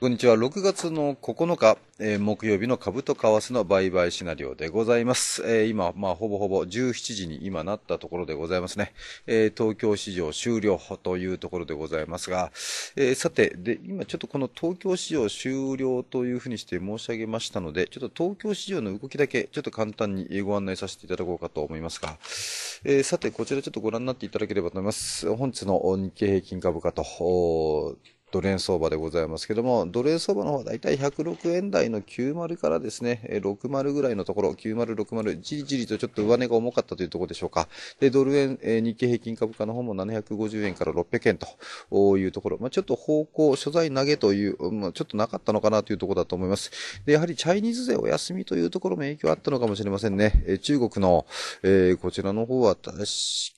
こんにちは。6月の9日、えー、木曜日の株と為替の売買シナリオでございます。えー、今、まあ、ほぼほぼ17時に今なったところでございますね。えー、東京市場終了というところでございますが、えさて、で、今ちょっとこの東京市場終了というふうにして申し上げましたので、ちょっと東京市場の動きだけ、ちょっと簡単にご案内させていただこうかと思いますが、えさて、こちらちょっとご覧になっていただければと思います。本日の日経平均株価と、ドル円相場でございますけども、ドル円相場の方はだいたい106円台の90からですね、60ぐらいのところ、9060、じりじりとちょっと上値が重かったというところでしょうか。で、ドル円、日経平均株価の方も750円から600円というところ、まあ、ちょっと方向、所在投げという、まあ、ちょっとなかったのかなというところだと思います。で、やはりチャイニーズ勢お休みというところも影響あったのかもしれませんね。中国の、えー、こちらの方は確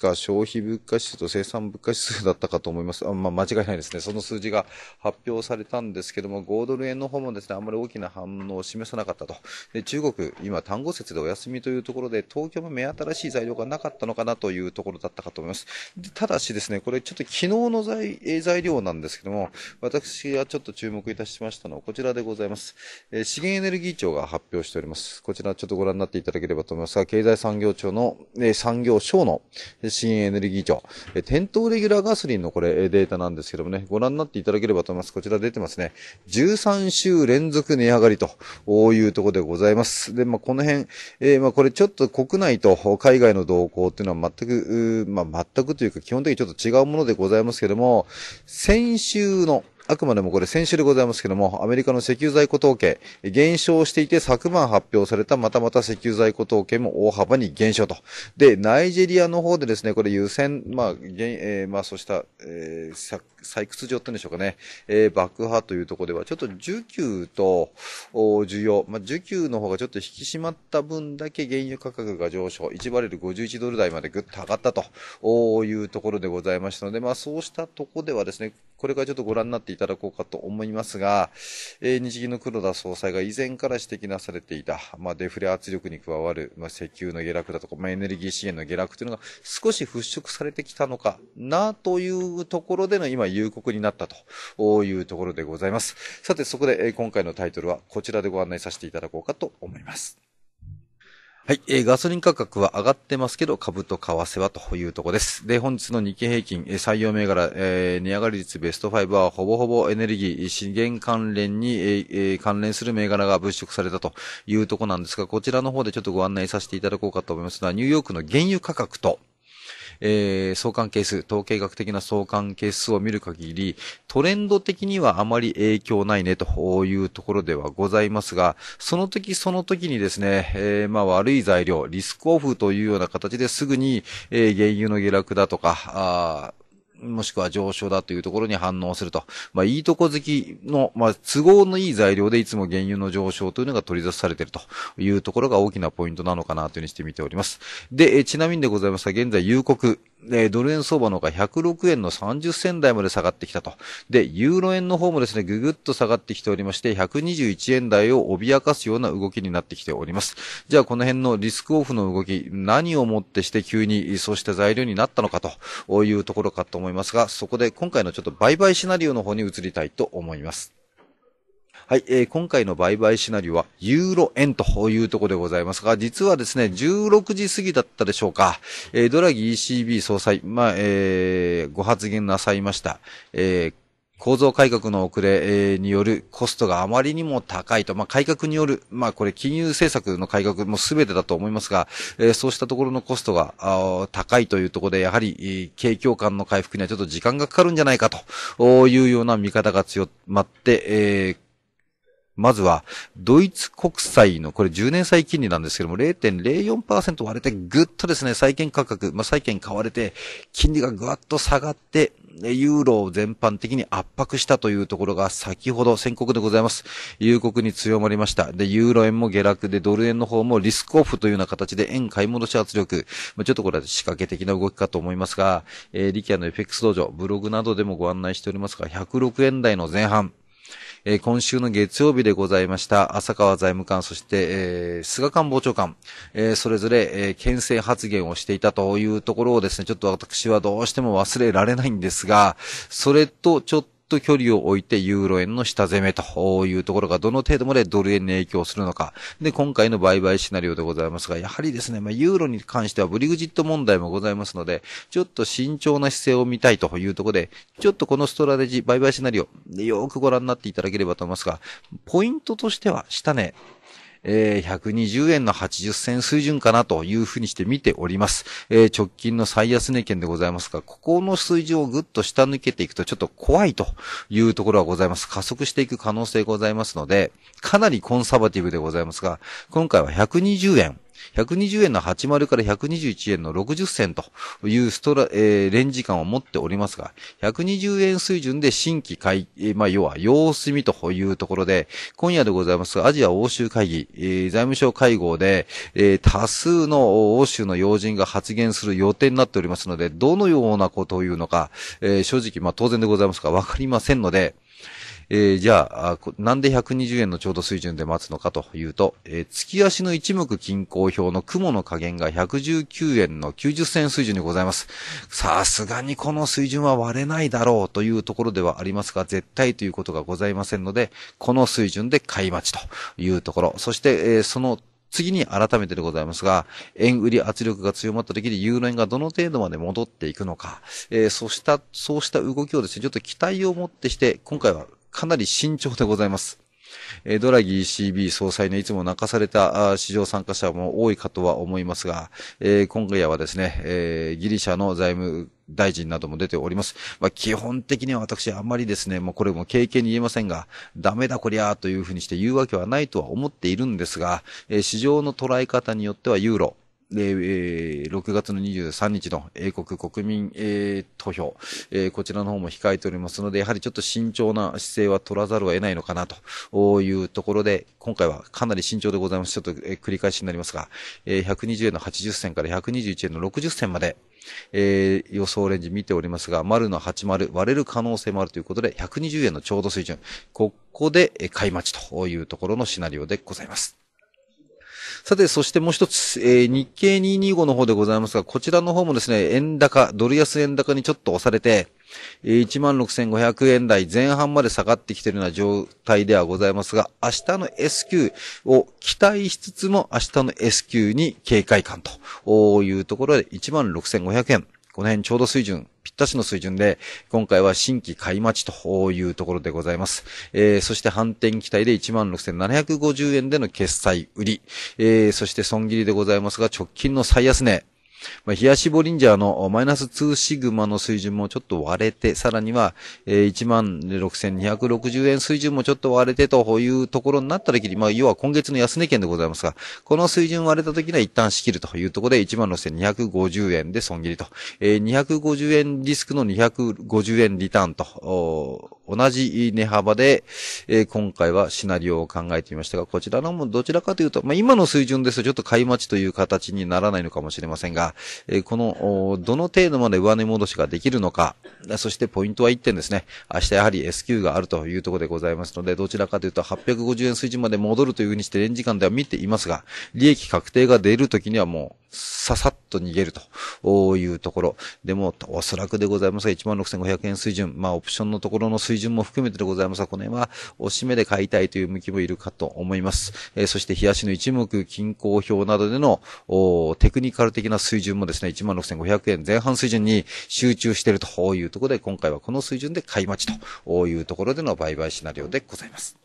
か消費物価指数と生産物価指数だったかと思います。あまあ、間違いないですね。その数字が発表されたんですけども、5ドル円の方もですね、あんまり大きな反応を示さなかったと。で中国、今単語節でお休みというところで、東京も目新しい材料がなかったのかなというところだったかと思います。でただしですね、これちょっと昨日の材材料なんですけども、私がちょっと注目いたしましたのはこちらでございます。え資源エネルギー庁が発表しております。こちらちょっとご覧になっていただければと思いますが、経済産業庁の、え産業省の資源エネルギー庁、え店頭レギュラーガソリンのこれデータなんですけどもね、ご覧になっていただただければと思います。こちら出てますね。13週連続値上がりというところでございます。で、まあ、この辺、えー、まあ、これちょっと国内と海外の動向っていうのは全く、まあ、全くというか基本的にちょっと違うものでございますけども、先週の、あくまでもこれ先週でございますけども、アメリカの石油在庫統計、減少していて昨晩発表されたまたまた石油在庫統計も大幅に減少と。で、ナイジェリアの方でですね、これ優先、まあ、えー、まあそうした、えー、採掘場ってんでしょうかね、えー、爆破というところでは、ちょっと需給と需要、まあ、需給の方がちょっと引き締まった分だけ原油価格が上昇、1バレル51ドル台までぐっと上がったというところでございましたので、まあそうしたところではですね、これからちょっとご覧になっていただこうかと思いますが、えー、日銀の黒田総裁が以前から指摘なされていた、まあ、デフレ圧力に加わる、まあ、石油の下落だとか、まあ、エネルギー資源の下落というのが少し払拭されてきたのかなというところでの今、夕刻になったというところでございます。さて、そこで、え今回のタイトルはこちらでご案内させていただこうかと思います。はい、えー、ガソリン価格は上がってますけど、株と為替はというとこです。で、本日の日経平均、えー、採用銘柄、えー、値上がり率ベスト5は、ほぼほぼエネルギー、資源関連に、えー、関連する銘柄が物色されたというとこなんですが、こちらの方でちょっとご案内させていただこうかと思いますのは、ニューヨークの原油価格と、えー、相関係数、統計学的な相関係数を見る限り、トレンド的にはあまり影響ないねというところではございますが、その時その時にですね、えー、まあ悪い材料、リスクオフというような形ですぐに、えー、原油の下落だとか、あもしくは上昇だというところに反応すると。まあ、いいとこ好きの、まあ、都合のいい材料でいつも原油の上昇というのが取り出されているというところが大きなポイントなのかなというふうにして見ております。で、ちなみにでございますが、現在、夕刻、えドル円相場の方が106円の30銭台まで下がってきたと。で、ユーロ円の方もですね、ぐぐっと下がってきておりまして、121円台を脅かすような動きになってきております。じゃあ、この辺のリスクオフの動き、何をもってして急にそうした材料になったのかというところかと思いますが、そこで今回のちょっと売買シナリオの方に移りたいと思います。はい、えー、今回の売買シナリオはユーロ円というところでございますが、実はですね、16時過ぎだったでしょうか、えー、ドラギ ECB 総裁、まあ、えー、ご発言なさいました。えー構造改革の遅れによるコストがあまりにも高いと、まあ、改革による、まあ、これ金融政策の改革も全てだと思いますが、えそうしたところのコストが高いというところで、やはり、景況感の回復にはちょっと時間がかかるんじゃないかというような見方が強まって、まずは、ドイツ国債の、これ10年債金利なんですけども、0.04%割れてぐっとですね、債券価格、まあ、債券買われて、金利がぐわっと下がって、ユーロを全般的に圧迫したというところが先ほど宣告でございます。有国に強まりました。で、ユーロ円も下落で、ドル円の方もリスクオフというような形で円買い戻し圧力。まあ、ちょっとこれは仕掛け的な動きかと思いますが、えー、リキアのエフェクス道場、ブログなどでもご案内しておりますが、106円台の前半、えー、今週の月曜日でございました、浅川財務官、そして、えー、菅官房長官、えー、それぞれ、えー、牽制発言をしていたというところをですね、ちょっと私はどうしても忘れられないんですが、それとちょっとと距離を置いてユーロ円の下攻めというところがどの程度までドル円に影響するのか。で、今回の売買シナリオでございますが、やはりですね、まあ、ユーロに関してはブリグジット問題もございますので、ちょっと慎重な姿勢を見たいというところで、ちょっとこのストラテジー、売買シナリオ、よーくご覧になっていただければと思いますが、ポイントとしては下値、ね、えー、120円の80銭水準かなというふうにして見ております。えー、直近の最安値圏でございますが、ここの水準をぐっと下抜けていくとちょっと怖いというところはございます。加速していく可能性ございますので、かなりコンサバティブでございますが、今回は120円、120円の80から121円の60銭というストラ、えー、レンジ感を持っておりますが、120円水準で新規会、えー、まあ、要は様子見というところで、今夜でございますが、アジア欧州会議、えー、財務省会合で、えー、多数の欧州の要人が発言する予定になっておりますので、どのようなことを言うのか、えー、正直、まあ、当然でございますが、わかりませんので、えー、じゃあ、なんで120円のちょうど水準で待つのかというと、えー、月足の一目均衡表の雲の加減が119円の90銭水準にございます。さすがにこの水準は割れないだろうというところではありますが、絶対ということがございませんので、この水準で買い待ちというところ。そして、えー、その次に改めてでございますが、円売り圧力が強まった時にユーロ円がどの程度まで戻っていくのか、えー、そうした、そうした動きをですね、ちょっと期待を持ってして、今回はかなり慎重でございます。えドラギー c b 総裁のいつも泣かされた市場参加者も多いかとは思いますが、えー、今夜はですね、えー、ギリシャの財務大臣なども出ております。まあ、基本的には私あんまりですね、もうこれも経験に言えませんが、ダメだこりゃというふうにして言うわけはないとは思っているんですが、えー、市場の捉え方によってはユーロ、で、えー、6月の23日の英国国民、えー、投票、えー、こちらの方も控えておりますので、やはりちょっと慎重な姿勢は取らざるを得ないのかなというところで、今回はかなり慎重でございます。ちょっと、えー、繰り返しになりますが、えー、120円の80銭から121円の60銭まで、えー、予想レンジ見ておりますが、丸の80割れる可能性もあるということで、120円のちょうど水準、ここで、え買い待ちというところのシナリオでございます。さて、そしてもう一つ、えー、日経225の方でございますが、こちらの方もですね、円高、ドル安円高にちょっと押されて、16,500円台前半まで下がってきているような状態ではございますが、明日の S q を期待しつつも、明日の S q に警戒感というところで16,500円。この辺ちょうど水準、ぴったしの水準で、今回は新規買い待ちというところでございます。えー、そして反転期待で16,750円での決済売り、えー、そして損切りでございますが、直近の最安値、まあ、冷やしボリンジャーのマイナス2シグマの水準もちょっと割れて、さらには、えー、16,260円水準もちょっと割れてというところになった時に、まあ、要は今月の安値圏でございますが、この水準割れた時には一旦仕切るというところで、16,250円で損切りと、えー、250円リスクの250円リターンと、同じ値幅で、えー、今回はシナリオを考えてみましたが、こちらのもどちらかというと、まあ、今の水準ですとちょっと買い待ちという形にならないのかもしれませんが、えー、この、どの程度まで上値戻しができるのか、そしてポイントは1点ですね。明日やはり S q があるというところでございますので、どちらかというと850円水準まで戻るというふうにしてレンジ間では見ていますが、利益確定が出るときにはもう、ささっと逃げるというところ。でも、おそらくでございますが、16,500円水準、まあ、オプションのところの水準水準も含めてでございますが、この辺は、おしめで買いたいという向きもいるかと思います。えー、そして、冷やしの一目、均衡表などでの、テクニカル的な水準もですね、16,500円前半水準に集中しているというところで、今回はこの水準で買い待ちというところでの売買シナリオでございます。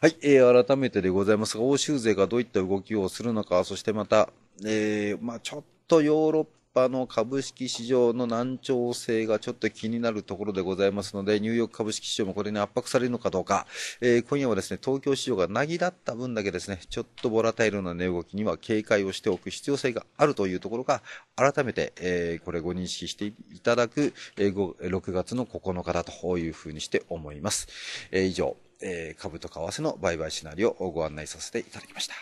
はい、えー、改めてでございますが、欧州勢がどういった動きをするのか、そしてまた、えー、まあちょっとヨーロッ波の株式市場の難聴性がちょっと気になるところでございますので、ニューヨーク株式市場もこれに圧迫されるのかどうか、えー、今夜はですね、東京市場がなぎだった分だけですね、ちょっとボラタイルな値動きには警戒をしておく必要性があるというところが、改めて、えー、これご認識していただく、えー、6月の9日だというふうにして思います。えー、以上、えー、株と為替の売買シナリオをご案内させていただきました。